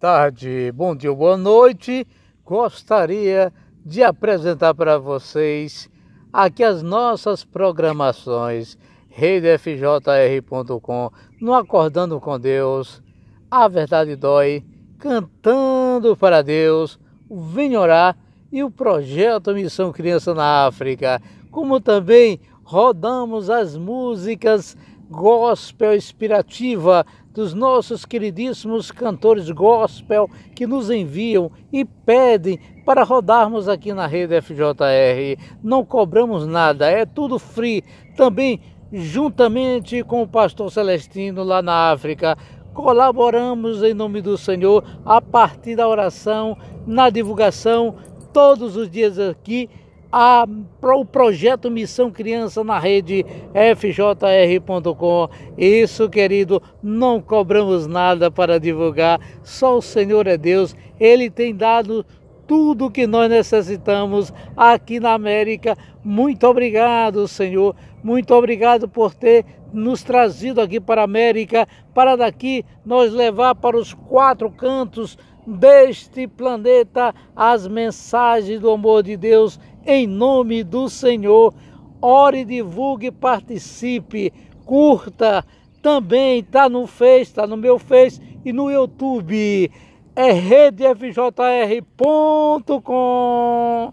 tarde, bom dia, boa noite. Gostaria de apresentar para vocês aqui as nossas programações. ReideFJR.com, no Acordando com Deus, A Verdade Dói, Cantando para Deus, o Vem Orar e o Projeto Missão Criança na África. Como também rodamos as músicas gospel inspirativa dos nossos queridíssimos cantores gospel que nos enviam e pedem para rodarmos aqui na rede FJR. Não cobramos nada, é tudo free. Também juntamente com o pastor Celestino lá na África, colaboramos em nome do Senhor a partir da oração, na divulgação, todos os dias aqui para o projeto Missão Criança na rede fjr.com. Isso, querido, não cobramos nada para divulgar, só o Senhor é Deus, Ele tem dado tudo o que nós necessitamos aqui na América. Muito obrigado, Senhor. Muito obrigado por ter nos trazido aqui para a América, para daqui nós levar para os quatro cantos deste planeta as mensagens do amor de Deus em nome do Senhor. Ore, divulgue, participe, curta. Também está no Face, está no meu Face e no YouTube. É redefjr.com.